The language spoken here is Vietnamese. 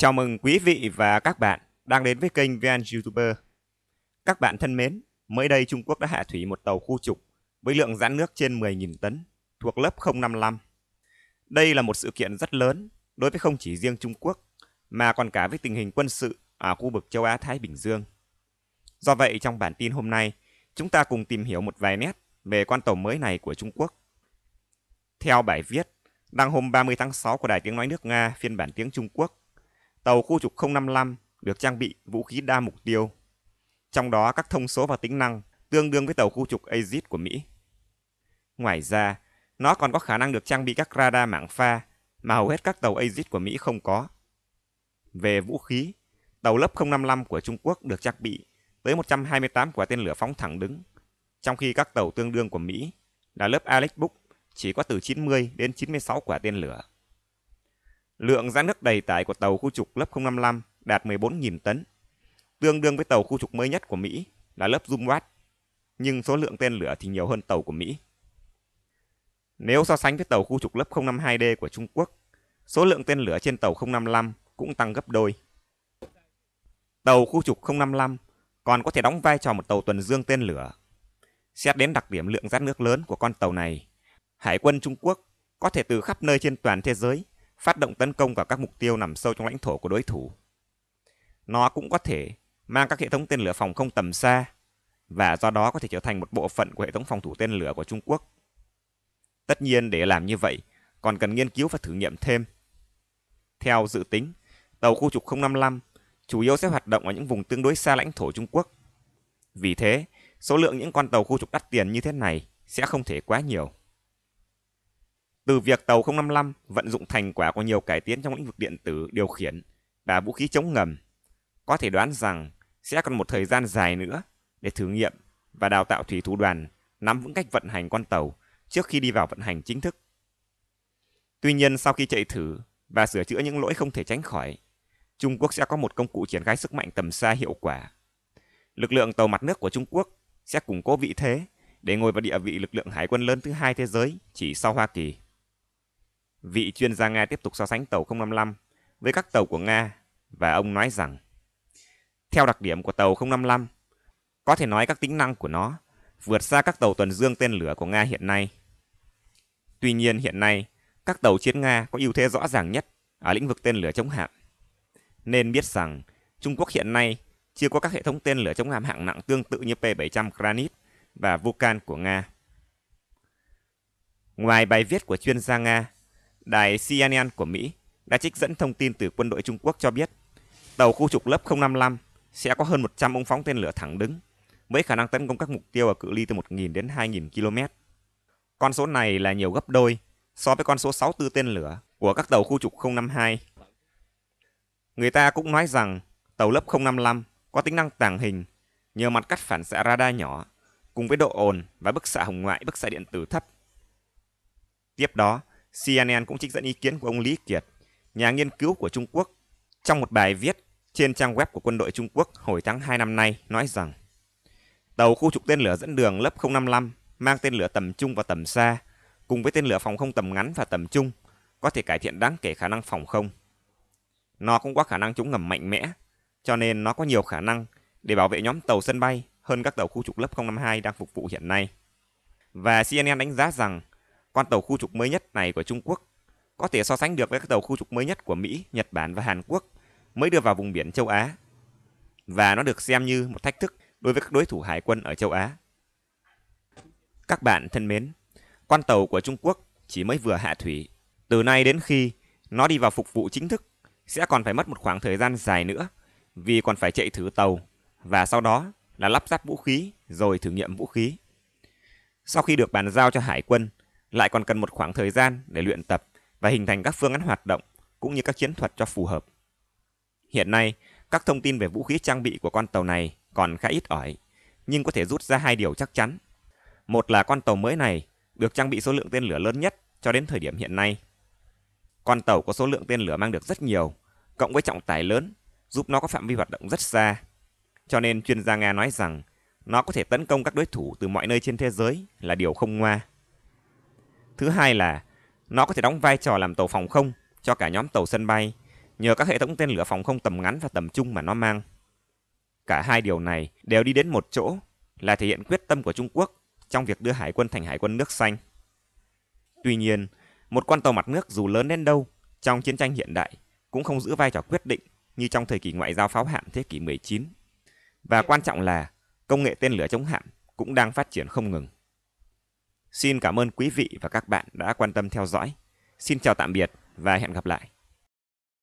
Chào mừng quý vị và các bạn đang đến với kênh VN YouTuber. Các bạn thân mến, mới đây Trung Quốc đã hạ thủy một tàu khu trục với lượng giãn nước trên 10.000 tấn thuộc lớp 055. Đây là một sự kiện rất lớn đối với không chỉ riêng Trung Quốc mà còn cả với tình hình quân sự ở khu vực châu Á Thái Bình Dương. Do vậy trong bản tin hôm nay, chúng ta cùng tìm hiểu một vài nét về con tàu mới này của Trung Quốc. Theo bài viết đăng hôm 30 tháng 6 của Đài Tiếng Nói nước Nga phiên bản tiếng Trung Quốc, Tàu khu trục 055 được trang bị vũ khí đa mục tiêu, trong đó các thông số và tính năng tương đương với tàu khu trục Aegis của Mỹ. Ngoài ra, nó còn có khả năng được trang bị các radar mảng pha mà hầu hết các tàu Aegis của Mỹ không có. Về vũ khí, tàu lớp 055 của Trung Quốc được trang bị tới 128 quả tên lửa phóng thẳng đứng, trong khi các tàu tương đương của Mỹ là lớp Alex Book chỉ có từ 90 đến 96 quả tên lửa. Lượng giá nước đầy tải của tàu khu trục lớp 055 đạt 14.000 tấn, tương đương với tàu khu trục mới nhất của Mỹ là lớp Zumwalt, nhưng số lượng tên lửa thì nhiều hơn tàu của Mỹ. Nếu so sánh với tàu khu trục lớp 052D của Trung Quốc, số lượng tên lửa trên tàu 055 cũng tăng gấp đôi. Tàu khu trục 055 còn có thể đóng vai trò một tàu tuần dương tên lửa. Xét đến đặc điểm lượng rát nước lớn của con tàu này, Hải quân Trung Quốc có thể từ khắp nơi trên toàn thế giới phát động tấn công vào các mục tiêu nằm sâu trong lãnh thổ của đối thủ. Nó cũng có thể mang các hệ thống tên lửa phòng không tầm xa và do đó có thể trở thành một bộ phận của hệ thống phòng thủ tên lửa của Trung Quốc. Tất nhiên để làm như vậy còn cần nghiên cứu và thử nghiệm thêm. Theo dự tính, tàu khu trục 055 chủ yếu sẽ hoạt động ở những vùng tương đối xa lãnh thổ Trung Quốc. Vì thế, số lượng những con tàu khu trục đắt tiền như thế này sẽ không thể quá nhiều. Từ việc tàu 055 vận dụng thành quả của nhiều cải tiến trong lĩnh vực điện tử, điều khiển và vũ khí chống ngầm, có thể đoán rằng sẽ còn một thời gian dài nữa để thử nghiệm và đào tạo thủy thủ đoàn nắm vững cách vận hành con tàu trước khi đi vào vận hành chính thức. Tuy nhiên, sau khi chạy thử và sửa chữa những lỗi không thể tránh khỏi, Trung Quốc sẽ có một công cụ triển khai sức mạnh tầm xa hiệu quả. Lực lượng tàu mặt nước của Trung Quốc sẽ củng cố vị thế để ngồi vào địa vị lực lượng hải quân lớn thứ hai thế giới chỉ sau Hoa Kỳ. Vị chuyên gia Nga tiếp tục so sánh tàu 055 với các tàu của Nga và ông nói rằng Theo đặc điểm của tàu 055, có thể nói các tính năng của nó vượt xa các tàu tuần dương tên lửa của Nga hiện nay. Tuy nhiên hiện nay, các tàu chiến Nga có ưu thế rõ ràng nhất ở lĩnh vực tên lửa chống hạm. Nên biết rằng Trung Quốc hiện nay chưa có các hệ thống tên lửa chống hạm hạng nặng tương tự như P-700 Granit và Vulcan của Nga. Ngoài bài viết của chuyên gia Nga đài CNN của Mỹ đã trích dẫn thông tin từ quân đội Trung Quốc cho biết tàu khu trục lớp 055 sẽ có hơn 100 ống phóng tên lửa thẳng đứng với khả năng tấn công các mục tiêu ở cự ly từ 1.000 đến 2.000 km. Con số này là nhiều gấp đôi so với con số 64 tên lửa của các tàu khu trục 052. Người ta cũng nói rằng tàu lớp 055 có tính năng tàng hình nhờ mặt cắt phản xạ radar nhỏ cùng với độ ồn và bức xạ hồng ngoại bức xạ điện tử thấp. Tiếp đó, CNN cũng trích dẫn ý kiến của ông Lý Kiệt, nhà nghiên cứu của Trung Quốc, trong một bài viết trên trang web của quân đội Trung Quốc hồi tháng 2 năm nay nói rằng tàu khu trục tên lửa dẫn đường lớp 055 mang tên lửa tầm trung và tầm xa cùng với tên lửa phòng không tầm ngắn và tầm trung có thể cải thiện đáng kể khả năng phòng không. Nó cũng có khả năng chống ngầm mạnh mẽ, cho nên nó có nhiều khả năng để bảo vệ nhóm tàu sân bay hơn các tàu khu trục lớp 052 đang phục vụ hiện nay. Và CNN đánh giá rằng con tàu khu trục mới nhất này của Trung Quốc có thể so sánh được với các tàu khu trục mới nhất của Mỹ, Nhật Bản và Hàn Quốc mới đưa vào vùng biển châu Á. Và nó được xem như một thách thức đối với các đối thủ hải quân ở châu Á. Các bạn thân mến, con tàu của Trung Quốc chỉ mới vừa hạ thủy. Từ nay đến khi nó đi vào phục vụ chính thức sẽ còn phải mất một khoảng thời gian dài nữa vì còn phải chạy thử tàu và sau đó là lắp ráp vũ khí rồi thử nghiệm vũ khí. Sau khi được bàn giao cho hải quân, lại còn cần một khoảng thời gian để luyện tập và hình thành các phương án hoạt động cũng như các chiến thuật cho phù hợp. Hiện nay, các thông tin về vũ khí trang bị của con tàu này còn khá ít ỏi, nhưng có thể rút ra hai điều chắc chắn. Một là con tàu mới này được trang bị số lượng tên lửa lớn nhất cho đến thời điểm hiện nay. Con tàu có số lượng tên lửa mang được rất nhiều, cộng với trọng tải lớn, giúp nó có phạm vi hoạt động rất xa. Cho nên chuyên gia Nga nói rằng nó có thể tấn công các đối thủ từ mọi nơi trên thế giới là điều không ngoa. Thứ hai là nó có thể đóng vai trò làm tàu phòng không cho cả nhóm tàu sân bay nhờ các hệ thống tên lửa phòng không tầm ngắn và tầm trung mà nó mang. Cả hai điều này đều đi đến một chỗ là thể hiện quyết tâm của Trung Quốc trong việc đưa hải quân thành hải quân nước xanh. Tuy nhiên, một con tàu mặt nước dù lớn đến đâu trong chiến tranh hiện đại cũng không giữ vai trò quyết định như trong thời kỳ ngoại giao pháo hạm thế kỷ 19. Và quan trọng là công nghệ tên lửa chống hạm cũng đang phát triển không ngừng. Xin cảm ơn quý vị và các bạn đã quan tâm theo dõi. Xin chào tạm biệt và hẹn gặp lại.